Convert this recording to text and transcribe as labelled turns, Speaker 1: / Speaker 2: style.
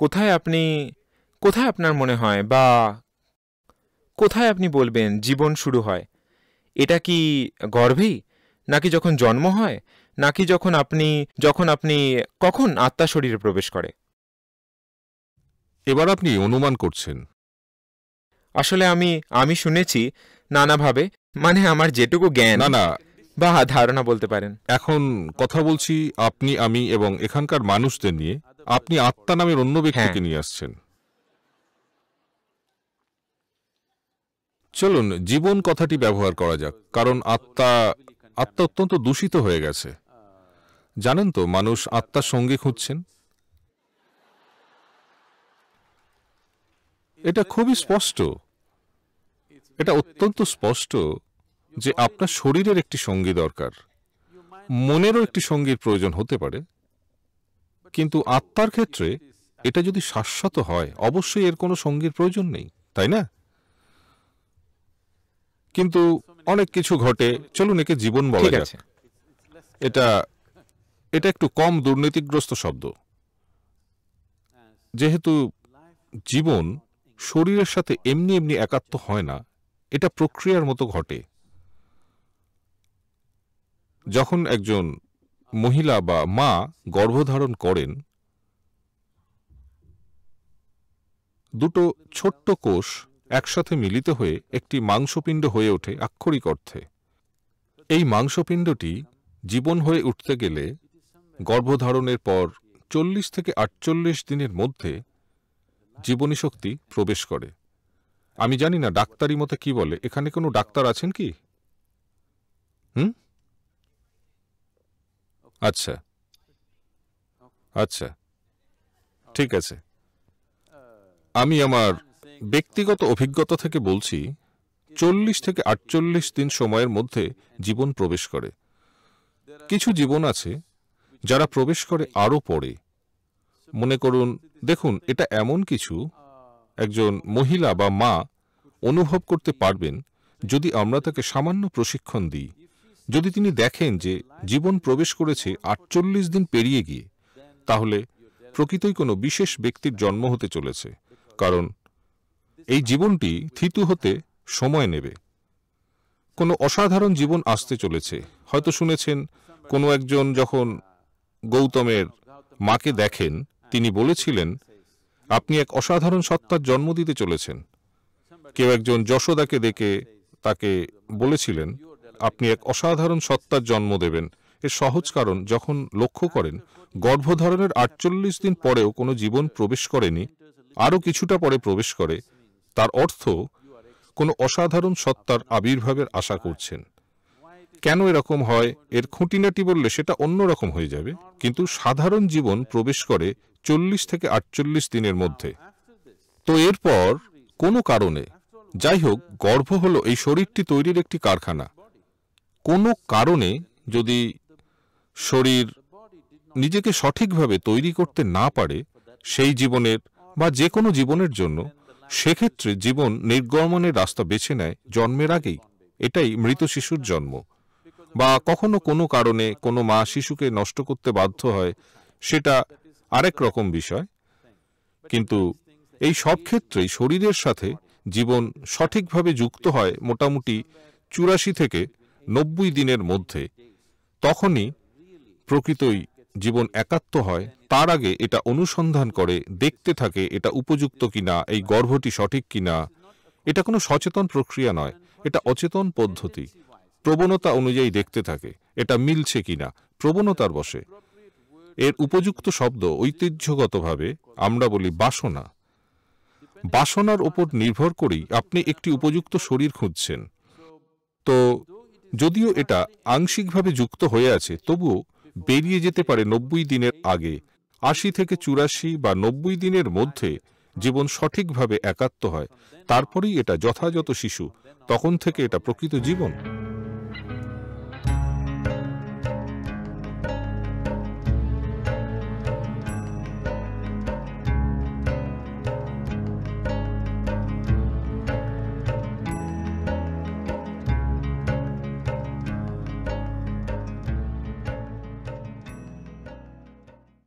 Speaker 1: কোথায় আপনি কোথায় আপনার মনে হয় বা কোথায় আপনি বলবেন জীবন শুরু হয় এটা কি গর্ভেই নাকি যখন জন্ম হয় নাকি যখন আপনি যখন আপনি কখন আত্মা শরীরে প্রবেশ করে এবার আপনি অনুমান করছেন আসলে আমি আমি শুনেছি নানাভাবে মানে আমার যেটুকু জ্ঞান না না
Speaker 2: বা ধারণা বলতে পারেন এখন কথা বলছি আপনি আমি এবং এখানকার মানুষদের নিয়ে আপনি আত্মা নামের অন্য ব্যক্তিকে হ্যাঁ। নিয়ে আসছেন চলুন জীবন কথাটি ব্যবহার করা যাক কারণ আত্মা আত্মা অত্যন্ত দূষিত হয়ে গেছে জানেন তো মানুষ আত্মার সঙ্গে খুঁজছেন এটা খুবই স্পষ্ট এটা অত্যন্ত স্পষ্ট যে আপনার শরীরের একটি সঙ্গী দরকার মনেরও একটি সঙ্গীর প্রয়োজন হতে পারে কিন্তু আত্মার ক্ষেত্রে এটা যদি শাশ্বত হয় অবশ্যই এর কোনো সঙ্গীর প্রয়োজন নেই তাই না কিন্তু অনেক কিছু ঘটে চলুন একে জীবন বলা যাক এটা এটা একটু কম দুর্নীতিগ্রস্ত শব্দ যেহেতু জীবন শরীরের সাথে এমনি এমনি একাত্ম হয় না এটা প্রক্রিয়ার মতো ঘটে যখন একজন মহিলা বা মা গর্ভধারণ করেন দুটো ছোট্ট কোষ একসাথে মিলিত হয়ে একটি মাংসপিণ্ড হয়ে ওঠে আক্ষরিক অর্থে এই মাংসপিণ্ডটি জীবন হয়ে উঠতে গেলে গর্ভধারণের পর চল্লিশ থেকে আটচল্লিশ দিনের মধ্যে জীবনী শক্তি প্রবেশ করে আমি জানি না ডাক্তারি মতে কি বলে এখানে কোনো ডাক্তার আছেন কি আচ্ছা আচ্ছা ঠিক আছে আমি আমার ব্যক্তিগত অভিজ্ঞতা থেকে বলছি চল্লিশ থেকে আটচল্লিশ দিন সময়ের মধ্যে জীবন প্রবেশ করে কিছু জীবন আছে যারা প্রবেশ করে আরও পরে মনে করুন দেখুন এটা এমন কিছু একজন মহিলা বা মা অনুভব করতে পারবেন যদি আমরা তাকে সামান্য প্রশিক্ষণ দিই যদি তিনি দেখেন যে জীবন প্রবেশ করেছে আটচল্লিশ দিন পেরিয়ে গিয়ে তাহলে প্রকৃতই কোনো বিশেষ ব্যক্তির জন্ম হতে চলেছে কারণ এই জীবনটি থিতু হতে সময় নেবে কোনো অসাধারণ জীবন আসতে চলেছে হয়তো শুনেছেন কোনো একজন যখন গৌতমের মাকে দেখেন তিনি বলেছিলেন আপনি এক অসাধারণ সত্তার জন্ম দিতে চলেছেন কেউ একজন যশোদাকে দেখে তাকে বলেছিলেন আপনি এক অসাধারণ সত্তার জন্ম দেবেন এর সহজ কারণ যখন লক্ষ্য করেন গর্ভধারণের আটচল্লিশ দিন পরেও কোনো জীবন প্রবেশ করেনি আরও কিছুটা পরে প্রবেশ করে তার অর্থ কোনো অসাধারণ সত্তার আবির্ভাবের আশা করছেন কেন এরকম হয় এর খুঁটিনাটি বললে সেটা অন্যরকম হয়ে যাবে কিন্তু সাধারণ জীবন প্রবেশ করে চল্লিশ থেকে আটচল্লিশ দিনের মধ্যে তো এরপর কোনো কারণে যাই হোক গর্ভ হলো এই শরীরটি তৈরির একটি কারখানা কোনো কারণে যদি শরীর নিজেকে সঠিকভাবে তৈরি করতে না পারে সেই জীবনের বা যে কোনো জীবনের জন্য সেক্ষেত্রে জীবন নির্গমনের রাস্তা বেছে নেয় জন্মের আগেই এটাই মৃত শিশুর জন্ম বা কখনো কোনো কারণে কোনো মা শিশুকে নষ্ট করতে বাধ্য হয় সেটা আরেক রকম বিষয় কিন্তু এই সব ক্ষেত্রেই শরীরের সাথে জীবন সঠিকভাবে যুক্ত হয় মোটামুটি চুরাশি থেকে নব্বই দিনের মধ্যে তখনই প্রকৃতই জীবন একাত্ম হয় তার আগে এটা অনুসন্ধান করে দেখতে থাকে এটা উপযুক্ত কিনা এই গর্ভটি সঠিক কিনা এটা কোনো সচেতন প্রক্রিয়া নয় এটা অচেতন পদ্ধতি প্রবণতা অনুযায়ী দেখতে থাকে এটা মিলছে কিনা প্রবণতার বসে এর উপযুক্ত শব্দ ঐতিহ্যগতভাবে আমরা বলি বাসনা বাসনার ওপর নির্ভর করেই আপনি একটি উপযুক্ত শরীর খুঁজছেন তো যদিও এটা আংশিকভাবে যুক্ত হয়ে আছে তবুও বেরিয়ে যেতে পারে নব্বই দিনের আগে আশি থেকে চুরাশি বা নব্বই দিনের মধ্যে জীবন সঠিকভাবে একাত্ম হয় তারপরেই এটা যথাযথ শিশু তখন থেকে এটা প্রকৃত জীবন